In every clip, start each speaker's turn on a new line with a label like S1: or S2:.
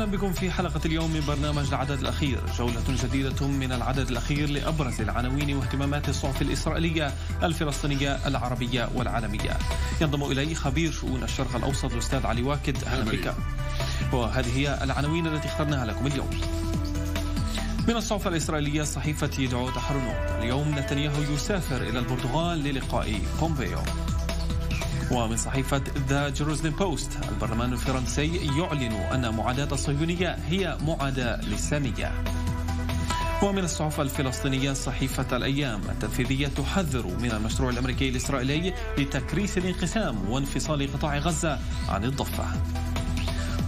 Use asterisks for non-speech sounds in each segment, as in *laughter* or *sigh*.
S1: أهلا بكم في حلقة اليوم من برنامج العدد الأخير جولة جديدة من العدد الأخير لأبرز العناوين واهتمامات الصحف الإسرائيلية الفلسطينية العربية والعالمية ينضم إلي خبير شؤون الشرق الأوسط الأستاذ علي واكد أهلا بك وهذه هي العناوين التي اخترناها لكم اليوم من الصحف الإسرائيلية صحيفة يدعو تحرنوت اليوم نتنياهو يسافر إلى البرتغال للقاء بومبيو ومن صحيفة ذا جيروزلم بوست البرلمان الفرنسي يعلن أن معاداة الصهيونية هي معاداة للسامية ومن الصحف الفلسطينية صحيفة الأيام التنفيذية تحذر من المشروع الأمريكي الإسرائيلي لتكريس الانقسام وانفصال قطاع غزة عن الضفة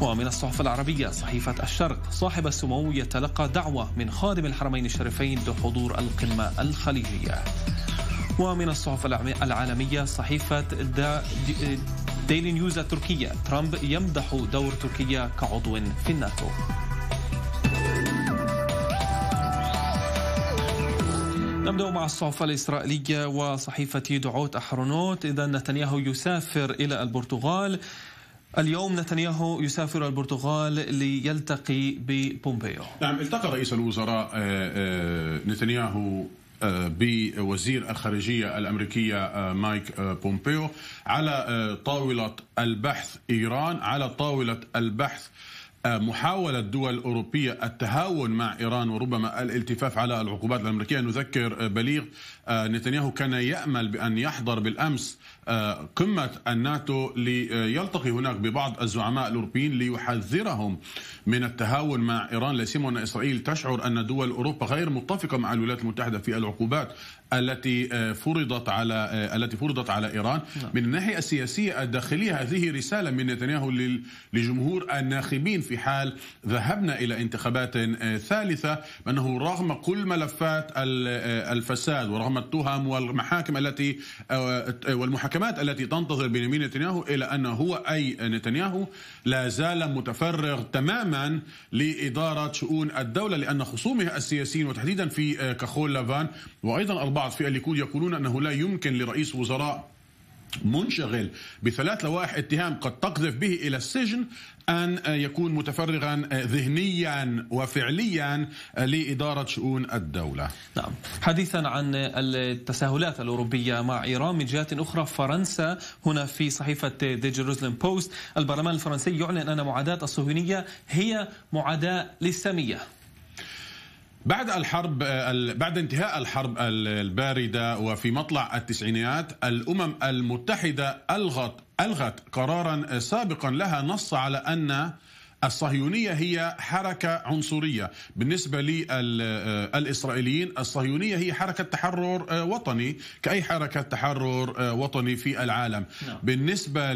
S1: ومن الصحف العربية صحيفة الشرق صاحب السمو يتلقى دعوة من خادم الحرمين الشريفين لحضور القمة الخليجية ومن الصحف العالمية صحيفة دا ديلي نيوز التركية ترامب يمدح دور تركيا كعضو في الناتو نبدأ مع الصحف الإسرائيلية وصحيفة دعوت أحرونوت إذا نتنياهو يسافر إلى البرتغال اليوم نتنياهو يسافر البرتغال ليلتقي ببومبيو
S2: نعم التقى رئيس الوزراء آه، آه، نتنياهو بوزير الخارجية الأمريكية آه، مايك آه، بومبيو على آه، طاولة البحث إيران على طاولة البحث محاولة دول أوروبية التهاون مع إيران وربما الالتفاف على العقوبات الأمريكية نذكر آه، بليغ آه، نتنياهو كان يأمل بأن يحضر بالأمس آه، قمة الناتو ليلتقي هناك ببعض الزعماء الأوروبيين ليحذرهم من التهاون مع إيران لا سيما أن إسرائيل تشعر أن دول أوروبا غير متفقة مع الولايات المتحدة في العقوبات التي فرضت على التي فرضت على إيران نعم. من الناحية السياسية الداخلية هذه رسالة من نتنياهو لجمهور الناخبين في في حال ذهبنا إلى انتخابات آه، ثالثة بأنه رغم كل ملفات آه، الفساد ورغم التهم والمحاكم التي آه، والمحاكمات التي تنتظر بنيامين نتنياهو إلا أنه هو أي نتنياهو لا زال متفرغ تماما لإدارة شؤون الدولة لأن خصومه السياسيين وتحديدا في كخول لافان وأيضا البعض في الليكود يقولون أنه لا يمكن لرئيس وزراء منشغل بثلاث لوائح اتهام قد تقذف به الى السجن ان يكون متفرغا ذهنيا وفعليا لاداره شؤون الدوله. نعم،
S1: حديثا عن التساهلات الاوروبيه مع ايران من جهه اخرى فرنسا هنا في صحيفه دي جيروزلم بوست البرلمان الفرنسي
S2: يعلن ان معاداه الصهيونيه هي معاداه للساميه. بعد الحرب آه، بعد انتهاء الحرب البارده وفي مطلع التسعينيات الامم المتحده الغت الغت قرارا آه، سابقا لها نص على ان الصهيونية هي حركة عنصرية بالنسبة للإسرائيليين آه، الصهيونية هي حركة تحرر وطني كأي حركة تحرر وطني في العالم نعم. بالنسبة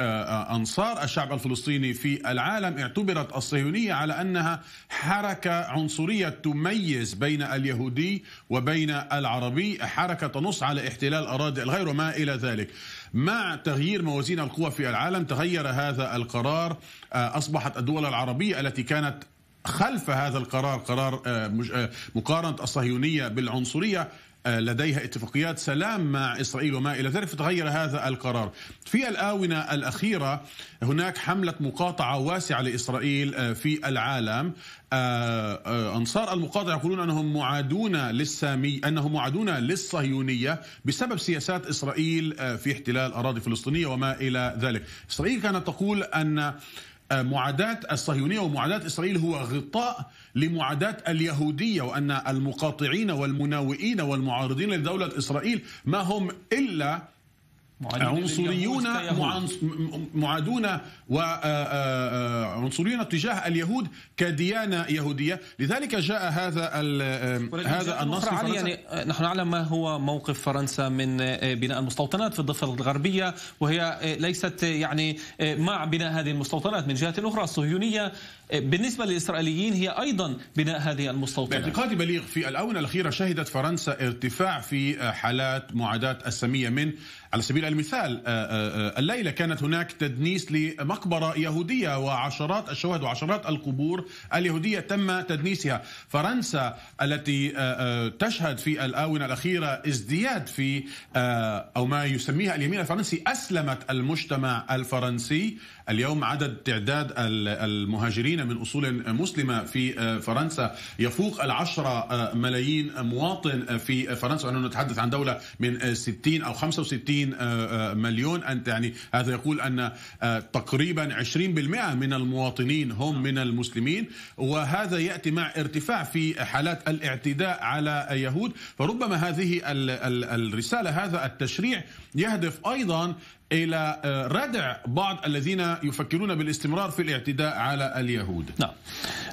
S2: آه، آه، أنصار الشعب الفلسطيني في العالم اعتبرت الصهيونية على أنها حركة عنصرية تميز بين اليهودي وبين العربي حركة تنص على احتلال أراضي الغير وما إلى ذلك مع تغيير موازين القوى في العالم تغير هذا القرار آه، أصبحت الدول العربية التي كانت خلف هذا القرار قرار مقارنة الصهيونية بالعنصرية لديها اتفاقيات سلام مع إسرائيل وما إلى ذلك فتغير هذا القرار في الآونة الأخيرة هناك حملة مقاطعة واسعة لإسرائيل آه، في العالم آه، آه، أنصار المقاطعة يقولون أنهم معادون للسامي أنهم معادون للصهيونية بسبب سياسات إسرائيل في احتلال أراضي فلسطينية وما إلى ذلك إسرائيل كانت تقول أن معاداة الصهيونية ومعاداة إسرائيل هو غطاء لمعاداة اليهودية وأن المقاطعين والمناوئين والمعارضين لدولة إسرائيل ما هم إلا آه، عنصريون معادون وعنصريون آه، آه، تجاه اليهود كديانه يهوديه، لذلك جاء هذا هذا النص علي يعني
S1: نحن نعلم ما هو موقف فرنسا من بناء المستوطنات في الضفه الغربيه وهي ليست يعني مع بناء هذه
S2: المستوطنات من جهه اخرى الصهيونيه بالنسبة للإسرائيليين هي أيضا بناء هذه المستوطنات باعتقادي بليغ في الآونة الأخيرة شهدت فرنسا ارتفاع في آه، حالات معاداة السمية من على سبيل المثال آه، آه، الليلة كانت هناك تدنيس لمقبرة يهودية وعشرات الشهداء وعشرات القبور اليهودية تم تدنيسها فرنسا التي تشهد في الآونة الأخيرة ازدياد في أو ما يسميها اليمين الفرنسي أسلمت المجتمع الفرنسي اليوم عدد تعداد المهاجرين من أصول مسلمة في آه، فرنسا يفوق العشرة آه، ملايين مواطن في فرنسا ونحن نتحدث عن دولة من 60 آه، أو 65 مليون أنت يعني هذا يقول أن تقريبا 20% من المواطنين هم من المسلمين وهذا يأتي مع ارتفاع في حالات الاعتداء على يهود فربما هذه الرسالة هذا التشريع يهدف أيضا الى آه، ردع بعض الذين يفكرون بالاستمرار في الاعتداء على اليهود. نعم.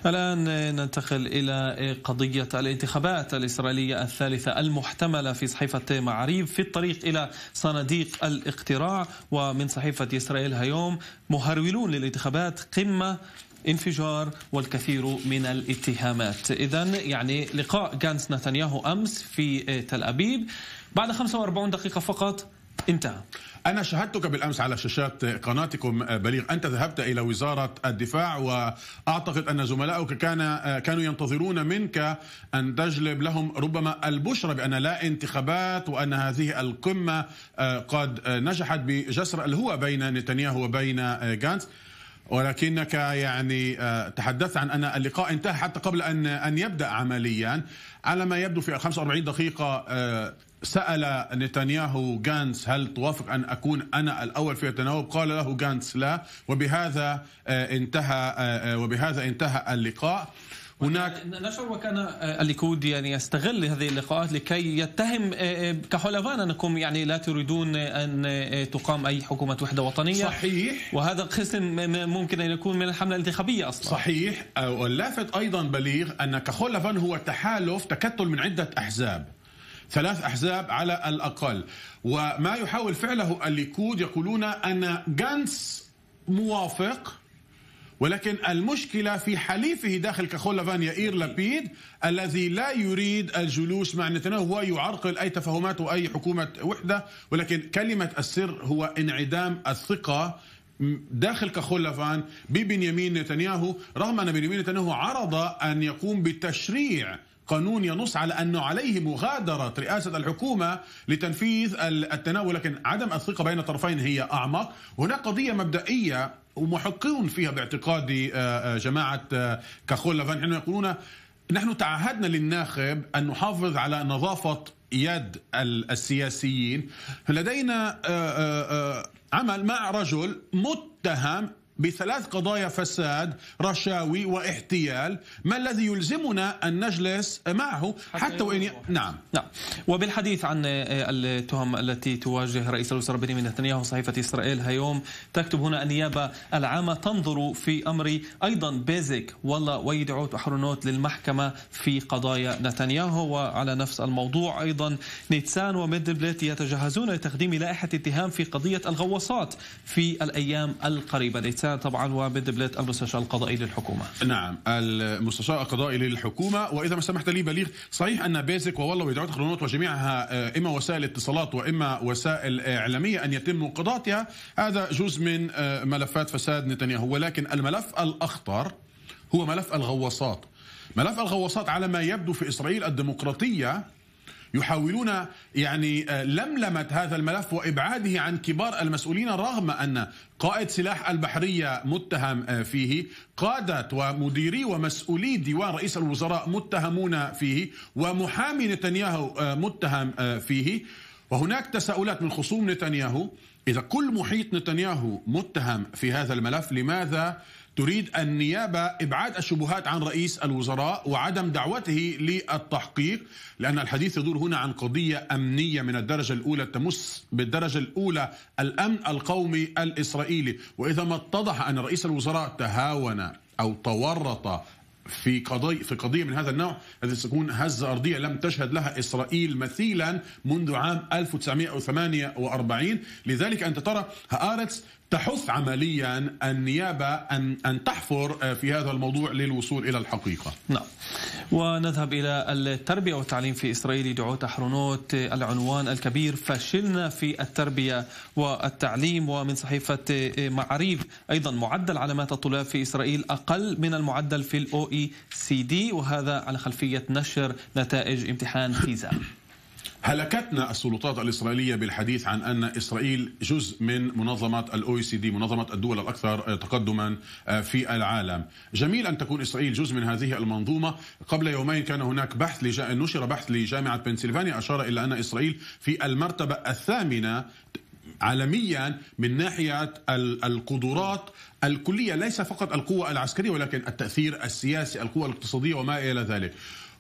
S1: الان ننتقل الى قضيه الانتخابات الاسرائيليه الثالثه المحتمله في صحيفه معاريف في الطريق الى صناديق الاقتراع ومن صحيفه اسرائيل هيوم مهرولون للانتخابات قمه انفجار والكثير من الاتهامات إذا يعني لقاء جانس نتنياهو أمس في آه، تل أبيب بعد 45 دقيقة
S2: فقط انتهى أنا شاهدتك بالأمس على شاشات قناتكم آه، بليغ أنت ذهبت إلى وزارة الدفاع وأعتقد أن زملائك كان آه، كانوا ينتظرون منك أن تجلب لهم ربما البشرى بأن لا انتخابات وأن هذه القمة آه، قد نجحت بجسر الهوى بين نتنياهو وبين جانس ولكنك يعني آه، تحدثت عن ان اللقاء انتهى حتى قبل ان ان يبدا عمليا على ما يبدو في 45 دقيقه آه، سال نتنياهو جانس هل توافق ان اكون انا الاول في التناوب؟ قال له جانس لا وبهذا آه، انتهى وبهذا انتهى اللقاء هناك نشعر وكان
S1: آه، الليكود يعني يستغل هذه اللقاءات لكي يتهم آه، آه، كحلفان انكم يعني لا تريدون ان تقام اي حكومه وحده وطنيه صحيح وهذا قسم
S2: ممكن ان يكون من الحمله الانتخابيه اصلا صحيح واللافت ايضا بليغ ان كحولفان هو تحالف تكتل من عده احزاب ثلاث احزاب على الاقل وما يحاول فعله الليكود يقولون ان جانس موافق ولكن المشكله في حليفه داخل كخول لافان يائير لابيد الذي لا يريد الجلوس مع نتنياهو هو يعرقل اي تفاهمات واي حكومه وحده ولكن كلمه السر هو انعدام الثقه داخل كخول لافان ببنيامين نتنياهو رغم ان بنيامين نتنياهو عرض ان يقوم بتشريع قانون ينص على انه عليه مغادره رئاسه الحكومه لتنفيذ التناول لكن عدم الثقه بين الطرفين هي اعمق هناك قضيه مبدئيه ومحقون فيها باعتقادي آه، آه، جماعه آه، كاخول لافان حين يقولون نحن تعهدنا للناخب ان نحافظ على نظافه يد السياسيين لدينا عمل مع رجل متهم بثلاث قضايا فساد رشاوي واحتيال ما الذي يلزمنا أن نجلس معه حتى, حتى وإن ي... نعم
S1: نعم وبالحديث عن آه، التهم التي تواجه رئيس الوزراء بنيامين نتنياهو صحيفة إسرائيل هيوم تكتب هنا النيابة العامة تنظر في أمر أيضا بيزك والله ويدعوت أحرنوت للمحكمة في قضايا نتنياهو وعلى نفس الموضوع أيضا نيتسان وميدبليت يتجهزون لتقديم لائحة اتهام في قضية الغواصات في الأيام القريبة نيتسان الانسان طبعا
S2: وبدبلات المستشار القضائي للحكومة نعم المستشار القضائي للحكومة وإذا ما سمحت لي بليغ صحيح أن بيزك ووالله ويدعوت خلونات وجميعها آه، إما وسائل اتصالات وإما وسائل إعلامية أن يتم قضاتها هذا جزء من آه، ملفات فساد نتنياهو ولكن الملف الأخطر هو ملف الغواصات ملف الغواصات على ما يبدو في إسرائيل الديمقراطية يحاولون يعني آه، لملمة هذا الملف وإبعاده عن كبار المسؤولين رغم أن قائد سلاح البحرية متهم آه، فيه قادة ومديري ومسؤولي ديوان رئيس الوزراء متهمون فيه ومحامي نتنياهو آه، متهم فيه وهناك تساؤلات من خصوم نتنياهو إذا كل محيط نتنياهو متهم في هذا الملف لماذا تريد النيابه ابعاد الشبهات عن رئيس الوزراء وعدم دعوته للتحقيق لان الحديث يدور هنا عن قضيه امنيه من الدرجه الاولى تمس بالدرجه الاولى الامن القومي الاسرائيلي واذا ما اتضح ان رئيس الوزراء تهاون او تورط في قضية في قضية من هذا النوع التي ستكون هزة أرضية لم تشهد لها إسرائيل مثيلا منذ عام 1948 لذلك أنت ترى هآرتس تحث عمليا النيابة أن أن تحفر آه، في هذا الموضوع للوصول إلى الحقيقة
S1: نعم ونذهب إلى التربية والتعليم في إسرائيل يدعو حرونوت آه، العنوان الكبير فشلنا في التربية والتعليم ومن صحيفة آه، معاريف أيضا معدل علامات الطلاب في إسرائيل أقل من المعدل في الأو إي سي دي وهذا على خلفية نشر نتائج امتحان فيزا
S2: هلكتنا السلطات الإسرائيلية بالحديث عن أن إسرائيل جزء من منظمة الأو سي دي e منظمة الدول الأكثر آه، تقدما آه، في العالم جميل أن تكون إسرائيل جزء من هذه المنظومة قبل يومين كان هناك بحث لجا... نشر بحث لجامعة بنسلفانيا أشار إلى أن إسرائيل في المرتبة الثامنة عالميا من ناحيه القدرات الكليه ليس فقط القوه العسكريه ولكن التاثير السياسي، القوه الاقتصاديه وما الى ذلك.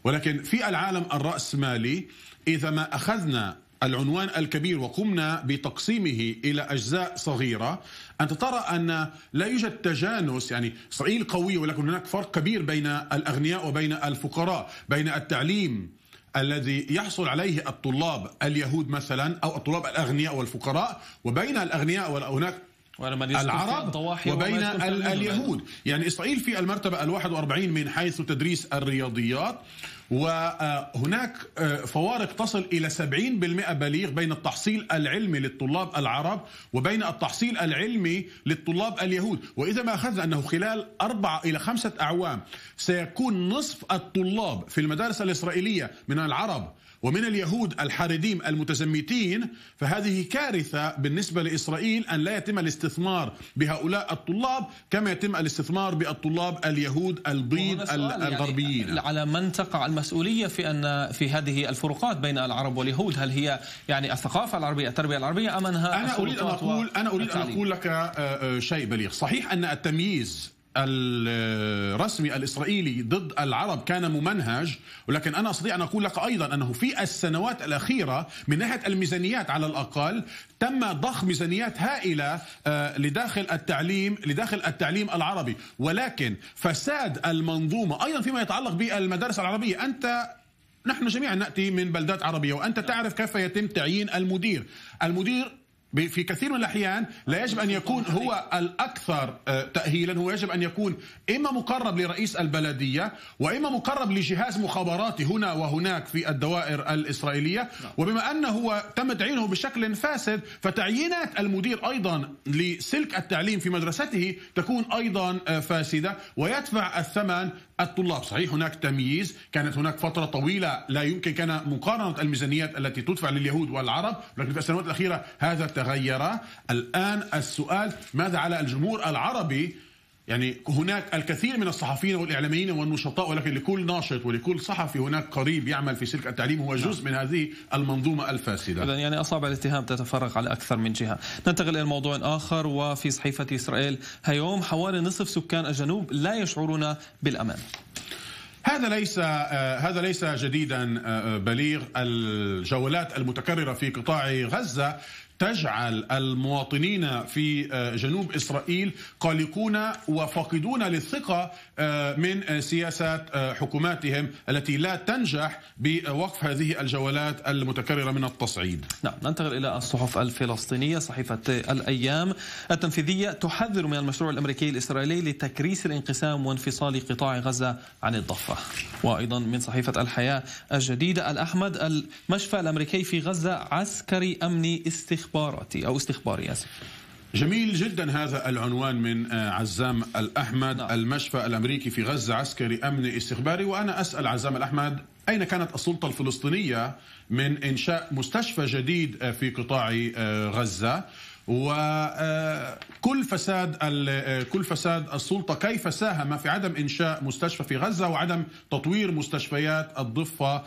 S2: ولكن في العالم الراسمالي إذا ما أخذنا العنوان الكبير وقمنا بتقسيمه إلى أجزاء صغيرة أنت ترى أن لا يوجد تجانس يعني إسرائيل قوية ولكن هناك فرق كبير بين الأغنياء وبين الفقراء بين التعليم الذي يحصل عليه الطلاب اليهود مثلا أو الطلاب الأغنياء والفقراء وبين الأغنياء هناك العرب وبين اليهود يعني إسرائيل في المرتبه الواحد ال41 من حيث تدريس الرياضيات وهناك آه، فوارق تصل إلى 70% بليغ بين التحصيل العلمي للطلاب العرب وبين التحصيل العلمي للطلاب اليهود وإذا ما أخذنا أنه خلال أربعة إلى خمسة أعوام سيكون نصف الطلاب في المدارس الإسرائيلية من العرب ومن اليهود الحارديم المتزمتين فهذه كارثة بالنسبة لإسرائيل أن لا يتم الاستثمار بهؤلاء الطلاب كما يتم الاستثمار بالطلاب اليهود البيض يعني الغربيين
S1: يعني على من تقع المسؤولية في أن في هذه الفروقات بين العرب واليهود هل هي يعني الثقافة العربية التربية العربية أم أنها أنا أريد أن أقول أنا أريد أن
S2: أقول لك آه، آه، شيء بليغ صحيح أن التمييز الرسمي الاسرائيلي ضد العرب كان ممنهج ولكن انا استطيع ان اقول لك ايضا انه في السنوات الاخيره من ناحيه الميزانيات على الاقل تم ضخ ميزانيات هائله آه، لداخل التعليم لداخل التعليم العربي ولكن فساد المنظومه ايضا فيما يتعلق بالمدارس العربيه انت نحن جميعا ناتي من بلدات عربيه وانت تعرف كيف يتم تعيين المدير المدير في كثير من الأحيان لا يجب أن يكون هو الأكثر آه، تأهيلا هو يجب أن يكون إما مقرب لرئيس البلدية وإما مقرب لجهاز مخابراتي هنا وهناك في الدوائر الإسرائيلية نعم. وبما أنه هو تم تعيينه بشكل فاسد فتعيينات المدير أيضا لسلك التعليم في مدرسته تكون أيضا آه، فاسدة ويدفع الثمن الطلاب صحيح هناك تمييز كانت هناك فترة طويلة لا يمكن كان مقارنة الميزانيات التي تدفع لليهود والعرب لكن في السنوات الأخيرة هذا تغير الآن السؤال ماذا على الجمهور العربي يعني هناك الكثير من الصحفيين والإعلاميين والنشطاء ولكن لكل ناشط ولكل صحفي هناك قريب يعمل في سلك التعليم هو جزء نعم. من هذه المنظومة الفاسدة
S1: إذا يعني أصابع الاتهام تتفرق على أكثر من جهة ننتقل إلى موضوع آخر وفي صحيفة إسرائيل هيوم حوالي
S2: نصف سكان الجنوب لا يشعرون بالأمان هذا ليس آه، هذا ليس جديدا آه، آه، بليغ الجولات المتكرره في قطاع غزه تجعل المواطنين في آه، جنوب اسرائيل قلقون وفاقدون للثقه آه، من آه، سياسات حكوماتهم التي لا تنجح بوقف هذه الجولات المتكرره من التصعيد.
S1: نعم ننتقل الى الصحف الفلسطينيه صحيفه الايام التنفيذيه تحذر من المشروع الامريكي الاسرائيلي لتكريس الانقسام وانفصال قطاع غزه عن الضفه. وايضا من صحيفه الحياه الجديده الاحمد المشفى الامريكي في غزه عسكري امني استخدام
S2: استخباراتي أو استخباري آسف جميل جدا هذا العنوان من آه، عزام الأحمد نعم. المشفى الأمريكي في غزة عسكري أمني استخباري وأنا أسأل عزام الأحمد أين كانت السلطة الفلسطينية من إنشاء مستشفى جديد آه، في قطاع آه، غزة وكل فساد كل فساد السلطه كيف ساهم في عدم انشاء مستشفى في غزه وعدم تطوير مستشفيات الضفه آه، آه،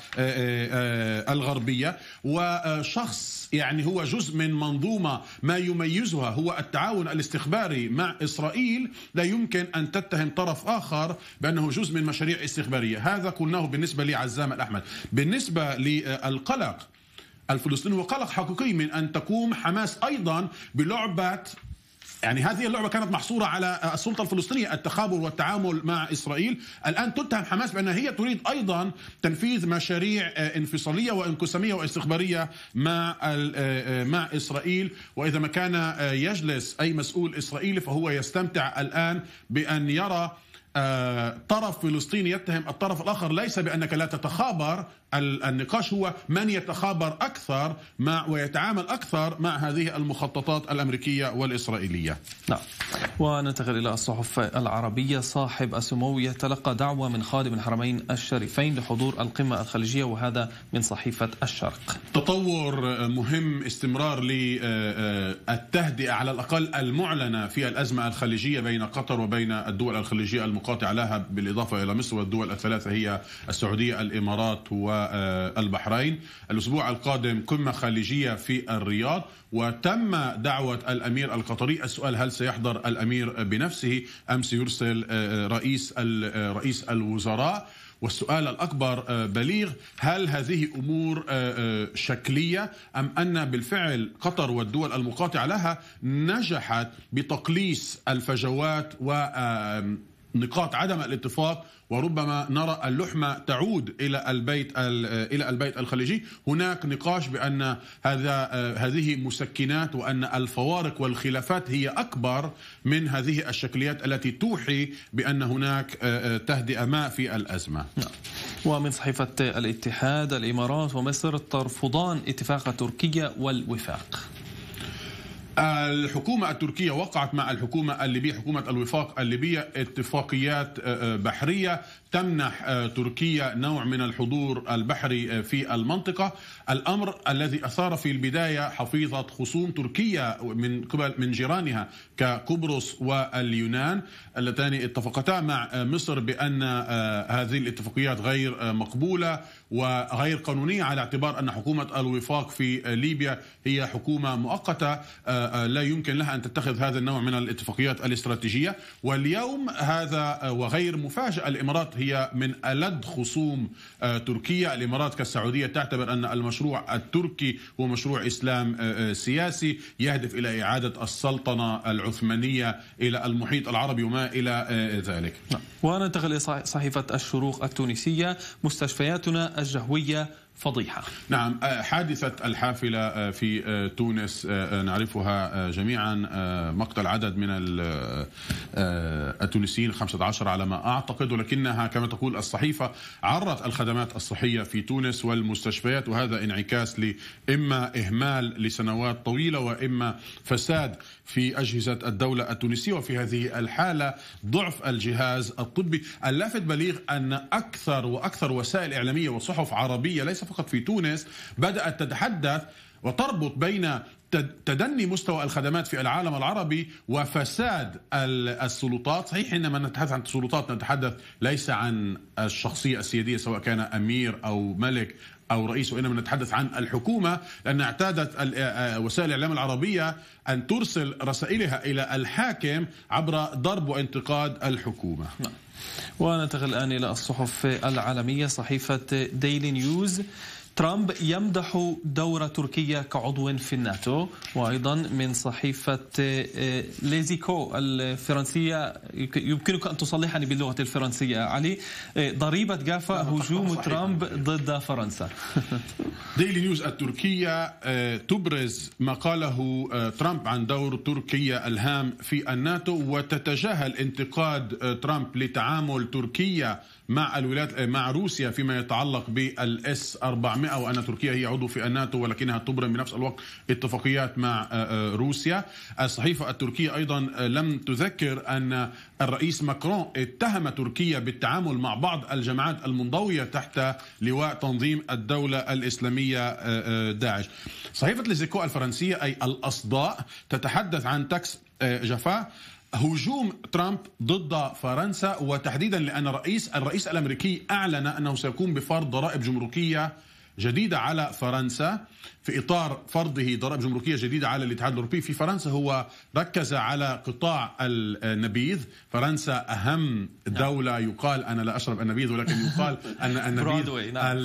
S2: آه، الغربيه وشخص يعني هو جزء من منظومه ما يميزها هو التعاون الاستخباري مع اسرائيل لا يمكن ان تتهم طرف اخر بانه جزء من مشاريع استخباريه هذا قلناه بالنسبه لعزام الاحمد بالنسبه للقلق الفلسطيني وقلق حقيقي من أن تقوم حماس أيضا بلعبة يعني هذه اللعبة كانت محصورة على السلطة الفلسطينية التخابر والتعامل مع إسرائيل الآن تتهم حماس بأنها هي تريد أيضا تنفيذ مشاريع انفصالية وانقسامية واستخبارية مع مع إسرائيل وإذا ما كان يجلس أي مسؤول إسرائيلي فهو يستمتع الآن بأن يرى آه، طرف فلسطيني يتهم الطرف الآخر ليس بأنك لا تتخابر النقاش هو من يتخابر اكثر مع ويتعامل اكثر مع هذه المخططات الامريكيه والاسرائيليه.
S1: نعم. وننتقل الى الصحف العربيه صاحب السمو يتلقى دعوه من خادم الحرمين الشريفين لحضور القمه الخليجيه وهذا من صحيفه الشرق.
S2: تطور مهم استمرار للتهدئه على الاقل المعلنه في الازمه الخليجيه بين قطر وبين الدول الخليجيه المقاطعه لها بالاضافه الى مصر والدول الثلاثه هي السعوديه الامارات و والبحرين آه، الأسبوع القادم قمة خليجية في الرياض وتم دعوة الأمير القطري السؤال هل سيحضر الأمير بنفسه أم سيرسل آه، رئيس آه، رئيس الوزراء والسؤال الأكبر بليغ هل هذه أمور شكلية أم أن بالفعل قطر والدول المقاطعة لها نجحت بتقليص الفجوات و نقاط عدم الاتفاق وربما نرى اللحمة تعود إلى البيت إلى البيت الخليجي هناك نقاش بأن هذا هذه مسكنات وأن الفوارق والخلافات هي أكبر من هذه الشكليات التي توحي بأن هناك آه، آه، تهدئة ما في الأزمة نعم.
S1: ومن صحيفة الاتحاد الإمارات ومصر ترفضان اتفاق تركيا والوفاق
S2: الحكومة التركية وقعت مع الحكومة الليبية حكومة الوفاق الليبية اتفاقيات آه، آه، بحرية تمنح آه، تركيا نوع من الحضور البحري آه، في المنطقة الأمر الذي أثار في البداية حفيظة خصوم تركيا من قبل من جيرانها كقبرص واليونان اللتان اتفقتا مع آه، مصر بأن هذه الاتفاقيات غير مقبولة وغير قانونية على اعتبار أن حكومة الوفاق في ليبيا هي حكومة مؤقتة لا يمكن لها أن تتخذ هذا النوع من الاتفاقيات الاستراتيجية واليوم هذا وغير مفاجأة الإمارات هي من ألد خصوم آه، تركيا الإمارات كالسعودية تعتبر أن المشروع التركي هو مشروع إسلام آه، آه، سياسي يهدف إلى إعادة السلطنة العثمانية إلى المحيط العربي وما إلى ذلك نعم. وننتقل إلى صحيفة الشروق التونسية مستشفياتنا الجهوية فضيحة نعم آه، حادثة الحافلة آه، في آه، تونس نعرفها جميعا مقتل عدد من التونسيين 15 على ما أعتقد ولكنها كما تقول الصحيفة عرت الخدمات الصحية في تونس والمستشفيات وهذا انعكاس لإما إهمال لسنوات طويلة وإما فساد في أجهزة الدولة التونسية وفي هذه الحالة ضعف الجهاز الطبي اللافت بليغ أن أكثر وأكثر وسائل إعلامية وصحف عربية ليس فقط في تونس بدأت تتحدث وتربط بين تدني مستوى الخدمات في العالم العربي وفساد السلطات صحيح عندما نتحدث عن السلطات نتحدث ليس عن الشخصية السيادية سواء كان أمير أو ملك أو رئيس وإنما نتحدث عن الحكومة لأن اعتادت وسائل الإعلام العربية أن ترسل رسائلها إلى الحاكم عبر ضرب وانتقاد الحكومة نعم.
S1: وننتقل الآن إلى الصحف العالمية صحيفة ديلي نيوز ترامب يمدح دور تركيا كعضو في الناتو وأيضا من صحيفة آه، ليزيكو الفرنسية يمكنك أن تصلحني باللغة الفرنسية علي آه، ضريبة جافا هجوم ترامب
S2: ضد فرنسا *laughs* ديلي نيوز التركية آه، تبرز ما قاله ترامب عن دور تركيا الهام في الناتو وتتجاهل انتقاد ترامب لتعامل تركيا مع الولايات مع روسيا فيما يتعلق بالاس 400 او ان تركيا هي عضو في الناتو ولكنها تبرم بنفس الوقت اتفاقيات مع آه، آه، روسيا الصحيفة التركية أيضا آه، لم تذكر أن الرئيس ماكرون اتهم تركيا بالتعامل مع بعض الجماعات المنضوية تحت لواء تنظيم الدولة الإسلامية داعش صحيفة ليزيكو الفرنسية أي الأصداء تتحدث عن تاكس جفا هجوم ترامب ضد فرنسا وتحديدا لان الرئيس الرئيس الامريكي اعلن انه سيقوم بفرض ضرائب جمركيه جديدة على فرنسا في اطار فرضه ضرائب جمركيه جديده على الاتحاد الاوروبي في فرنسا هو ركز على قطاع النبيذ، فرنسا اهم نعم. دوله يقال انا لا اشرب النبيذ ولكن يقال *laughs* ان النبيذ نعم.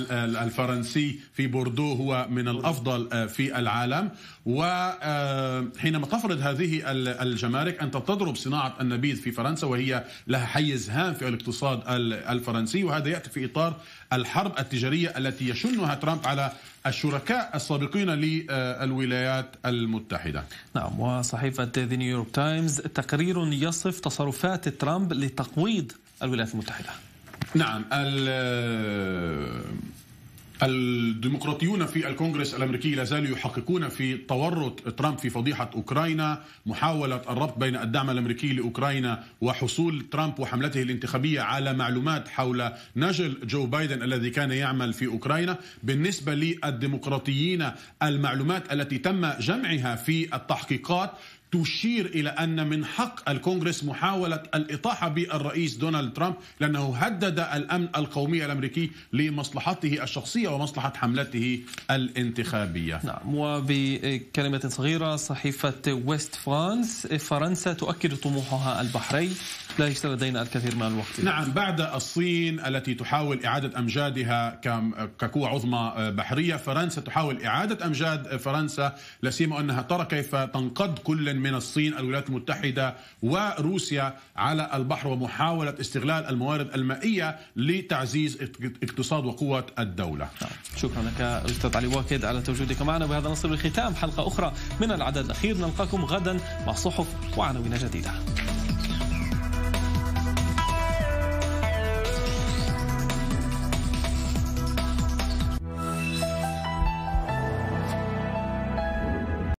S2: الفرنسي في بوردو هو من الافضل آه، في العالم وحينما آه، تفرض هذه الجمارك انت تضرب صناعه النبيذ في فرنسا وهي لها حيز هام في الاقتصاد الفرنسي وهذا ياتي في اطار الحرب التجاريه التي يشنها ترامب على الشركاء السابقين للولايات المتحدة نعم وصحيفة New نيويورك تايمز تقرير يصف تصرفات ترامب لتقويض الولايات المتحدة نعم الديمقراطيون في الكونغرس الامريكي لا زالوا يحققون في تورط ترامب في فضيحه اوكرانيا، محاوله الربط بين الدعم الامريكي لاوكرانيا وحصول ترامب وحملته الانتخابيه على معلومات حول نجل جو بايدن الذي كان يعمل في اوكرانيا، بالنسبه للديمقراطيين المعلومات التي تم جمعها في التحقيقات تشير إلى أن من حق الكونغرس محاولة الإطاحة بالرئيس دونالد ترامب لأنه هدد الأمن القومي الأمريكي لمصلحته الشخصية ومصلحة حملته الانتخابية
S1: نعم وبكلمة صغيرة صحيفة ويست فرانس فرنسا تؤكد طموحها البحري لا لدينا الكثير من الوقت
S2: نعم بعد الصين التي تحاول إعادة أمجادها كقوة عظمى آه، بحرية فرنسا تحاول إعادة أمجاد آه، فرنسا لسيما أنها ترى كيف تنقض كل من الصين الولايات المتحدة وروسيا على البحر ومحاولة استغلال الموارد المائية لتعزيز اقتصاد وقوة الدولة نعم. شكرا لك أستاذ علي واكد على توجودك معنا بهذا نصل لختام حلقة أخرى من
S1: العدد الأخير نلقاكم غدا مع صحف وعناوين جديدة